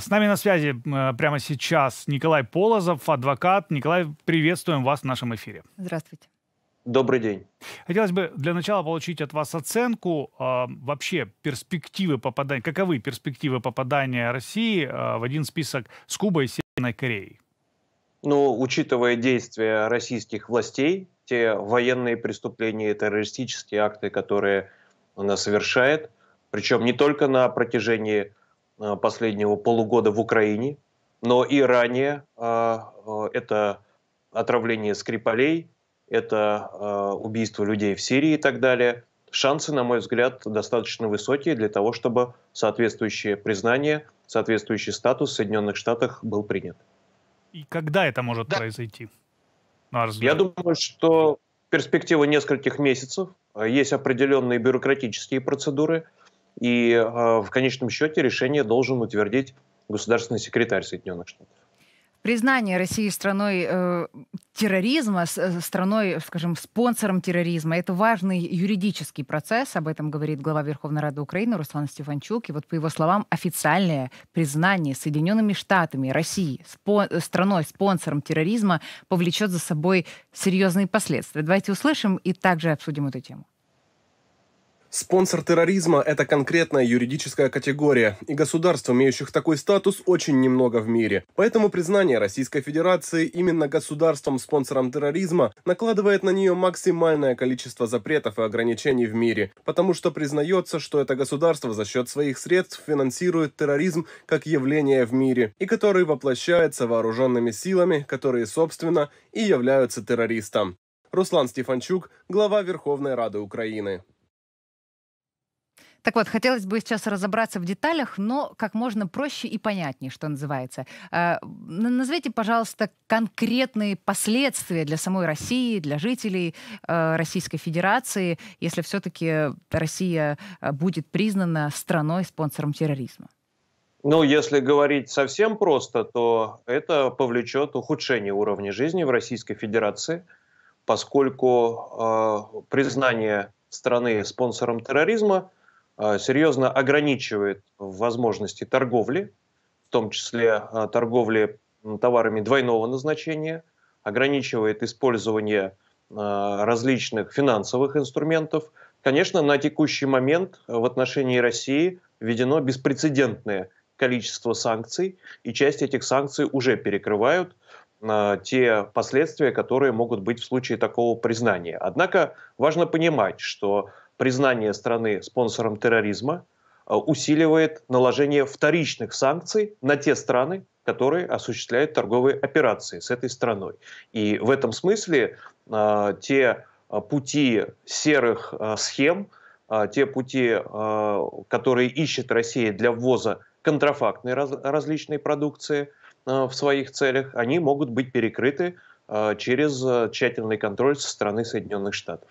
С нами на связи э, прямо сейчас Николай Полозов, адвокат. Николай, приветствуем вас в нашем эфире. Здравствуйте. Добрый день. Хотелось бы для начала получить от вас оценку э, вообще перспективы попадания, каковы перспективы попадания России э, в один список с Кубой и Северной Кореей? Ну, учитывая действия российских властей, те военные преступления и террористические акты, которые она совершает, причем не только на протяжении Э, последнего полугода в Украине, но и ранее э, э, это отравление Скрипалей, это убийство людей в Сирии и так далее. Шансы, на мой взгляд, достаточно высокие для того, чтобы соответствующее признание, соответствующий статус в Соединенных Штатах был принят. И когда это может да. произойти? Я думаю, что перспектива нескольких месяцев. Есть определенные бюрократические процедуры – и э, в конечном счете решение должен утвердить государственный секретарь Соединенных Штатов. Признание России страной э, терроризма, э, страной, скажем, спонсором терроризма, это важный юридический процесс. Об этом говорит глава Верховной Рады Украины Руслан Стефанчук. И вот по его словам, официальное признание Соединенными Штатами России спо э, страной спонсором терроризма повлечет за собой серьезные последствия. Давайте услышим и также обсудим эту тему. Спонсор терроризма – это конкретная юридическая категория, и государств, имеющих такой статус, очень немного в мире. Поэтому признание Российской Федерации именно государством-спонсором терроризма накладывает на нее максимальное количество запретов и ограничений в мире, потому что признается, что это государство за счет своих средств финансирует терроризм как явление в мире, и который воплощается вооруженными силами, которые, собственно, и являются террористом. Руслан Стефанчук, глава Верховной Рады Украины. Так вот, хотелось бы сейчас разобраться в деталях, но как можно проще и понятнее, что называется. Э, назовите, пожалуйста, конкретные последствия для самой России, для жителей э, Российской Федерации, если все-таки Россия э, будет признана страной-спонсором терроризма. Ну, если говорить совсем просто, то это повлечет ухудшение уровня жизни в Российской Федерации, поскольку э, признание страны спонсором терроризма – а, серьезно ограничивает возможности торговли, в том числе а, торговли товарами двойного назначения, ограничивает использование а, различных финансовых инструментов. Конечно, на текущий момент в отношении России введено беспрецедентное количество санкций, и часть этих санкций уже перекрывают Э, те последствия, которые могут быть в случае такого признания. Однако важно понимать, что признание страны спонсором терроризма э, усиливает наложение вторичных санкций на те страны, которые осуществляют торговые операции с этой страной. И в этом смысле э, те пути серых схем, те пути, которые ищет Россия для ввоза контрафактной различной продукции – Э, в своих целях, они могут быть перекрыты э, через э, тщательный контроль со стороны Соединенных Штатов.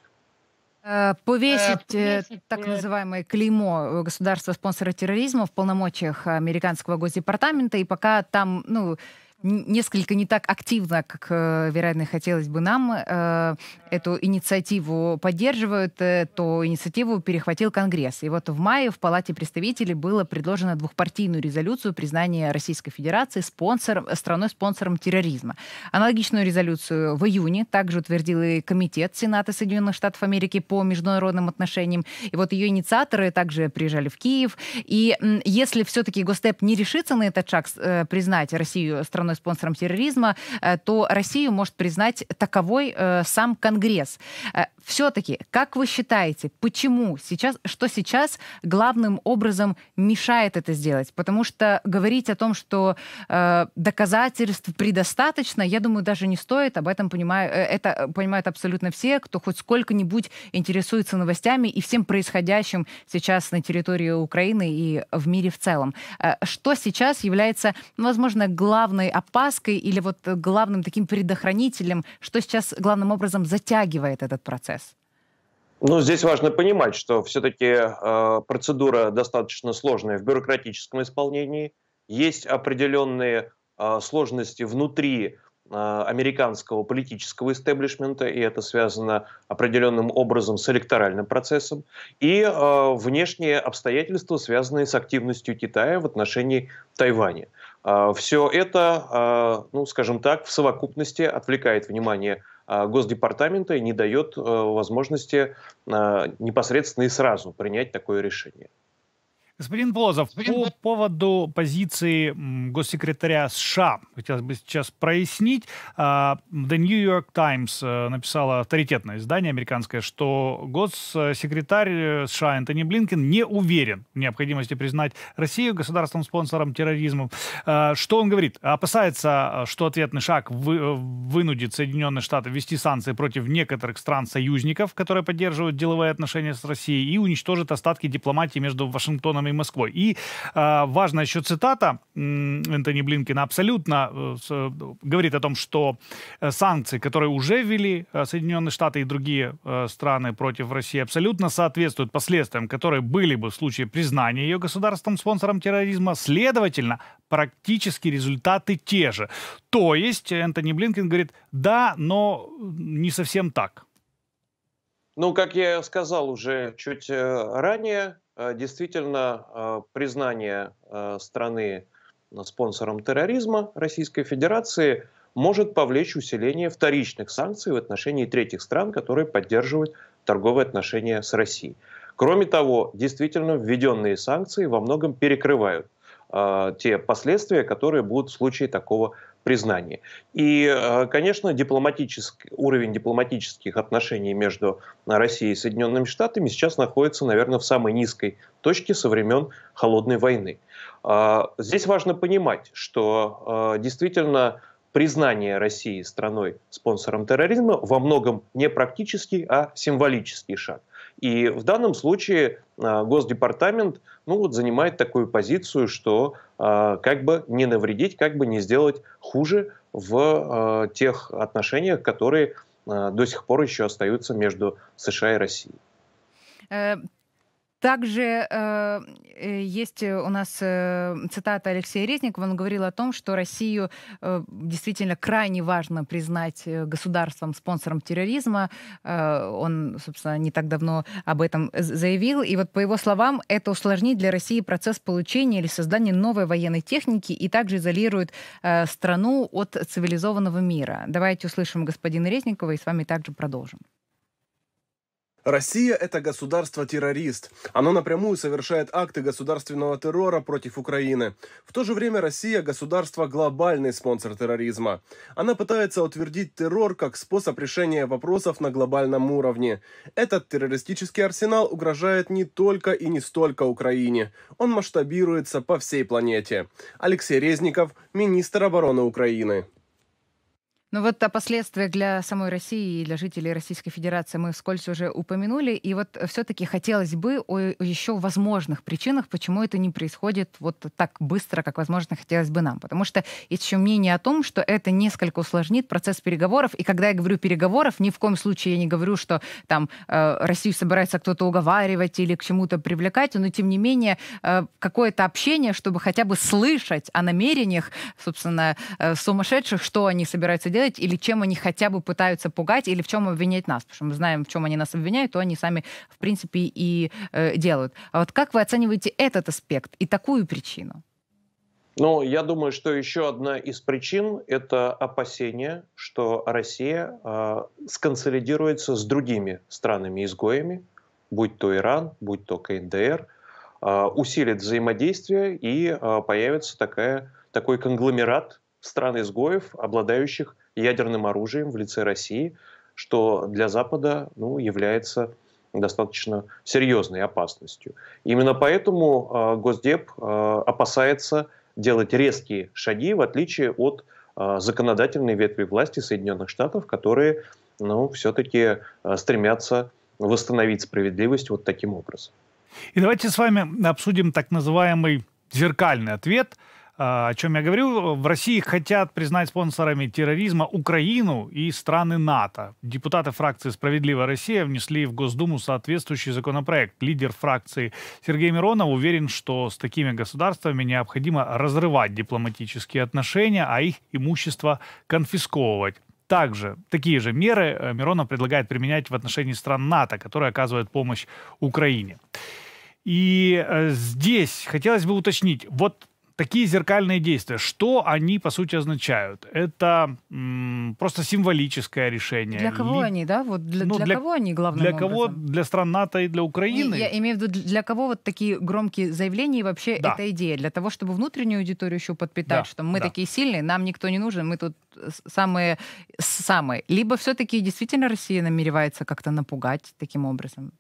Повесить, так называемое клеймо государства спонсора терроризма в полномочиях американского госдепартамента, и пока там, ну, несколько не так активно, как, э, вероятно, хотелось бы нам, э, эту инициативу поддерживают, э, то инициативу перехватил Конгресс. И вот в мае в Палате представителей было предложено двухпартийную резолюцию признания Российской Федерации спонсором, страной-спонсором терроризма. Аналогичную резолюцию в июне также утвердил и Комитет Сената Соединенных Штатов Америки по международным отношениям. И вот ее инициаторы также приезжали в Киев. И если все-таки ГосТеп не решится на этот шаг признать Россию страной главным спонсором терроризма, э, то Россию может признать таковой э, сам Конгресс. Э, Все-таки, как вы считаете, почему сейчас, что сейчас главным образом мешает это сделать? Потому что говорить о том, что доказательств предостаточно, я думаю, даже не стоит. Об этом понимаю, это понимают абсолютно все, кто хоть сколько-нибудь интересуется новостями и всем происходящим сейчас на территории Украины и в мире в целом. Что сейчас является, ну, возможно, главной опасностью опаской или вот главным таким предохранителем, что сейчас главным образом затягивает этот процесс? Ну, здесь важно понимать, что все-таки э, процедура достаточно сложная в бюрократическом исполнении. Есть определенные э, сложности внутри э, американского политического истеблишмента, и это связано определенным образом с электоральным процессом, и э, внешние обстоятельства, связанные с активностью Китая в отношении Тайваня. А, Все это, а, ну, скажем так, в совокупности отвлекает внимание а, Госдепартамента и не дает э, возможности непосредственно и сразу принять такое решение. Господин Полозов, Господин... по поводу позиции госсекретаря США хотелось бы сейчас прояснить. А, The New York Times э, написала авторитетное издание американское, что госсекретарь э, США Энтони Блинкен не уверен в необходимости признать Россию государством-спонсором терроризма. А, что он говорит? Опасается, э, что ответный шаг вынудит Соединенные Штаты ввести санкции против некоторых стран-союзников, которые поддерживают деловые отношения с Россией, и уничтожит остатки дипломатии между Вашингтоном Вашингтоном и Москвой. И а, э, важная еще цитата Энтони Блинкина абсолютно э, говорит о том, что э, санкции, которые уже ввели э, Соединенные Штаты и другие э, страны против России, абсолютно соответствуют последствиям, которые были бы в случае признания ее государством-спонсором терроризма. Следовательно, практически результаты те же. То есть э, Энтони Блинкин говорит, да, но не совсем так. Ну, как я сказал уже чуть э, ранее, э, действительно э, признание страны спонсором терроризма Российской Федерации может повлечь усиление вторичных санкций в отношении третьих стран, которые поддерживают торговые отношения с Россией. Кроме того, действительно введенные санкции во многом перекрывают э, те последствия, которые будут в случае такого признании. И, э, конечно, дипломатический, уровень дипломатических отношений между Россией и Соединенными Штатами сейчас находится, наверное, в самой низкой точке со времен Холодной войны. А, здесь важно понимать, что э, действительно признание России страной-спонсором терроризма во многом не практический, а символический шаг. И в данном случае а, Госдепартамент ну, вот, занимает такую позицию, что а, как бы не навредить, как бы не сделать хуже в а, тех отношениях, которые до сих пор еще остаются между США и Россией. Э, также э, э есть э, у нас э, цитата Алексея Резникова. Он говорил о том, что Россию э, действительно крайне важно признать э, государством, спонсором терроризма. Э, он, собственно, не так давно об этом заявил. И вот по его словам, это усложнит для России процесс получения или создания новой военной техники и также изолирует э, страну от цивилизованного мира. Давайте услышим господина Резникова и с вами также продолжим. Россия – это государство-террорист. Оно напрямую совершает акты государственного террора против Украины. В то же время Россия – государство – глобальный спонсор терроризма. Она пытается утвердить террор как способ решения вопросов на глобальном уровне. Этот террористический арсенал угрожает не только и не столько Украине. Он масштабируется по всей планете. Алексей Резников, министр обороны Украины. Ну вот о а последствиях для самой России и для жителей Российской Федерации мы вскользь уже упомянули. И вот э, все-таки хотелось бы о еще возможных причинах, почему это не происходит вот так быстро, как, возможно, хотелось бы нам. Потому что есть еще мнение о том, что это несколько усложнит процесс переговоров. И когда я говорю переговоров, ни в коем случае я не говорю, что там э, Россию собирается кто-то уговаривать или к чему-то привлекать, но тем не менее э, какое-то общение, чтобы хотя бы слышать о намерениях, собственно, сумасшедших, что они собираются делать делать, или чем они хотя бы пытаются пугать, или в чем обвинять нас. Потому что мы знаем, в чем они нас обвиняют, то они сами, в принципе, и э, делают. А вот как вы оцениваете этот аспект и такую причину? Ну, я думаю, что еще одна из причин – это опасение, что Россия э, сконсолидируется с другими странами-изгоями, будь то Иран, будь то КНДР, э, усилит взаимодействие и э, появится такая, такой конгломерат стран-изгоев, обладающих ядерным оружием в лице России, что для Запада ну, является достаточно серьезной опасностью. Именно поэтому э, Госдеп э, опасается делать резкие шаги, в отличие от э, законодательной ветви власти Соединенных Штатов, которые ну, все-таки э, стремятся восстановить справедливость вот таким образом. И давайте с вами обсудим так называемый зеркальный ответ – а, о чем я говорю, в России хотят признать спонсорами терроризма Украину и страны НАТО. Депутаты фракции «Справедливая Россия» внесли в Госдуму соответствующий законопроект. Лидер фракции Сергей Миронов уверен, что с такими государствами необходимо разрывать дипломатические отношения, а их имущество конфисковывать. Также такие же меры э, Миронов предлагает применять в отношении стран НАТО, которые оказывают помощь Украине. И э, здесь хотелось бы уточнить, вот такие зеркальные действия, что они, по сути, означают? Это м, просто символическое решение. Для кого Ли... они, да? Вот для, ну, для, для кого они, главным Для образом? кого? Для стран НАТО и для Украины? И, я имею в виду, для кого вот такие громкие заявления и вообще да. эта идея? Для того, чтобы внутреннюю аудиторию еще подпитать, да. что мы да. такие сильные, нам никто не нужен, мы тут самые-самые. Либо все-таки действительно Россия намеревается как-то напугать таким образом?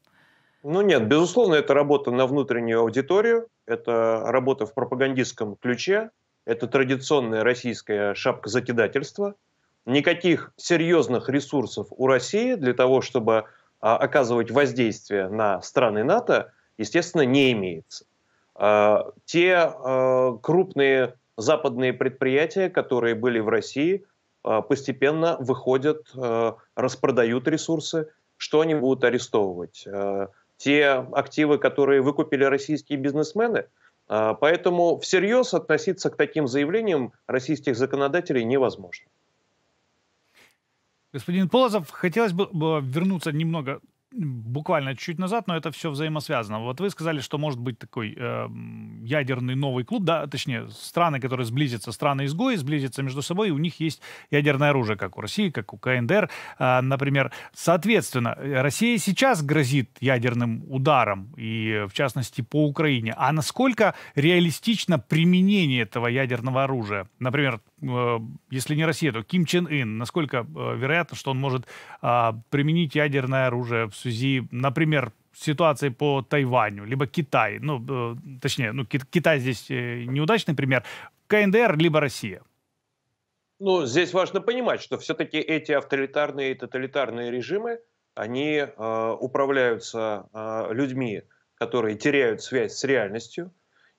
Ну нет, безусловно, это работа на внутреннюю аудиторию, это работа в пропагандистском ключе, это традиционная российская шапка закидательства. Никаких серьезных ресурсов у России для того, чтобы а, оказывать воздействие на страны НАТО, естественно, не имеется. А, те а, крупные западные предприятия, которые были в России, а, постепенно выходят, а, распродают ресурсы. Что они будут арестовывать? А, те активы, которые выкупили российские бизнесмены. А, поэтому всерьез относиться к таким заявлениям российских законодателей невозможно. Господин Полозов, хотелось бы вернуться немного буквально чуть назад, но это все взаимосвязано. Вот вы сказали, что может быть такой э, ядерный новый клуб, да, точнее, страны, которые сблизятся, страны-изгои сблизятся между собой, и у них есть ядерное оружие, как у России, как у КНДР, э, например. Соответственно, Россия сейчас грозит ядерным ударом, и в частности по Украине. А насколько реалистично применение этого ядерного оружия? Например, Э, если не Россия, то Ким Чен Ын, насколько э, вероятно, что он может а, применить ядерное оружие в связи, например, с ситуацией по Тайваню, либо Китай, ну, э, точнее, ну, Китай здесь неудачный пример, КНДР, либо Россия? Ну, здесь важно понимать, что все-таки эти авторитарные и тоталитарные режимы, они э, управляются э, людьми, которые теряют связь с реальностью,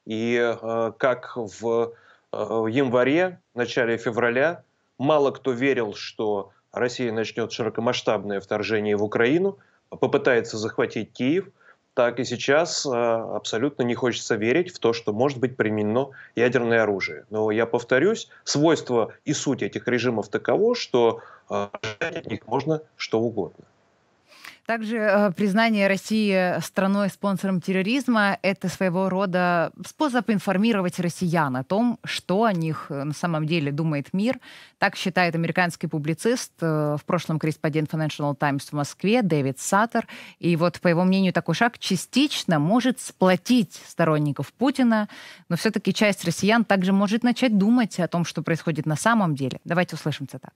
и э, как в в январе, начале февраля мало кто верил, что Россия начнет широкомасштабное вторжение в Украину, попытается захватить Киев, так и сейчас э, абсолютно не хочется верить в то, что может быть применено ядерное оружие. Но я повторюсь, свойство и суть этих режимов таково, что э, от них можно что угодно. Также э, признание России страной-спонсором терроризма – это своего рода способ информировать россиян о том, что о них э, на самом деле думает мир. Так считает американский публицист, э, в прошлом корреспондент Financial Times в Москве Дэвид Саттер. И вот, по его мнению, такой шаг частично может сплотить сторонников Путина, но все-таки часть россиян также может начать думать о том, что происходит на самом деле. Давайте услышим цитату.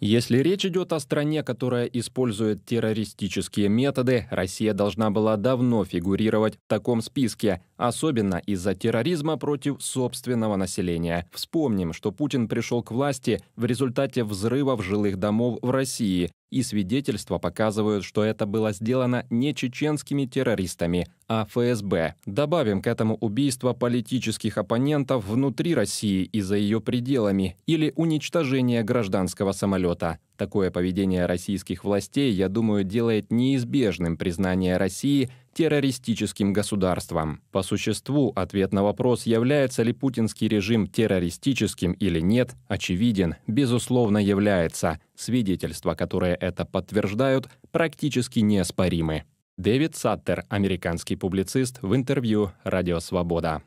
Если речь идет о стране, которая использует террористические методы, Россия должна была давно фигурировать в таком списке, особенно из-за терроризма против собственного населения. Вспомним, что Путин пришел к власти в результате взрывов жилых домов в России, и свидетельства показывают, что это было сделано не чеченскими террористами, а ФСБ. Добавим к этому убийство политических оппонентов внутри России и за ее пределами или уничтожение гражданского самолета. Такое поведение российских властей, я думаю, делает неизбежным признание России террористическим государством. По существу ответ на вопрос, является ли путинский режим террористическим или нет, очевиден, безусловно является. Свидетельства, которые это подтверждают, практически неоспоримы. Дэвид Саттер, американский публицист, в интервью «Радио Свобода».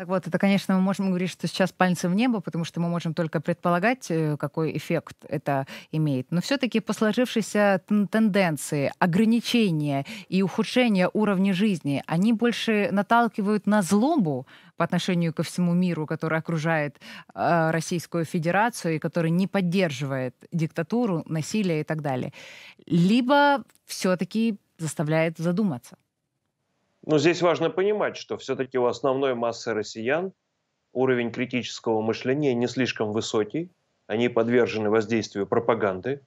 Так вот, это, конечно, мы можем говорить, что сейчас пальцы в небо, потому что мы можем только предполагать, э, какой эффект это имеет. Но все-таки по сложившейся тенденции, ограничения и ухудшения уровня жизни, они больше наталкивают на злобу по отношению ко всему миру, который окружает э, Российскую Федерацию и который не поддерживает диктатуру, насилие и так далее. Либо все-таки заставляет задуматься. Но здесь важно понимать, что все-таки у основной массы россиян уровень критического мышления не слишком высокий, они подвержены воздействию пропаганды,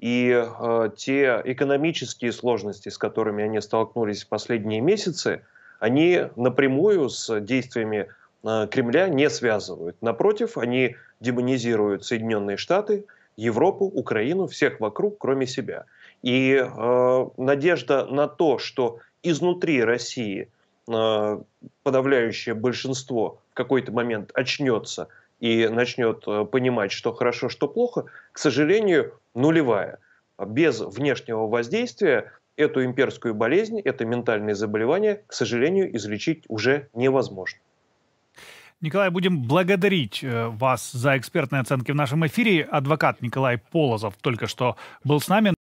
и э, те экономические сложности, с которыми они столкнулись в последние месяцы, они напрямую с действиями э, Кремля не связывают. Напротив, они демонизируют Соединенные Штаты, Европу, Украину, всех вокруг, кроме себя. И э, надежда на то, что изнутри России э, подавляющее большинство в какой-то момент очнется и начнет э, понимать, что хорошо, что плохо, к сожалению, нулевая. Без внешнего воздействия эту имперскую болезнь, это ментальное заболевание, к сожалению, излечить уже невозможно. Николай, будем благодарить э, вас за экспертные оценки в нашем эфире. Адвокат Николай Полозов только что был с нами.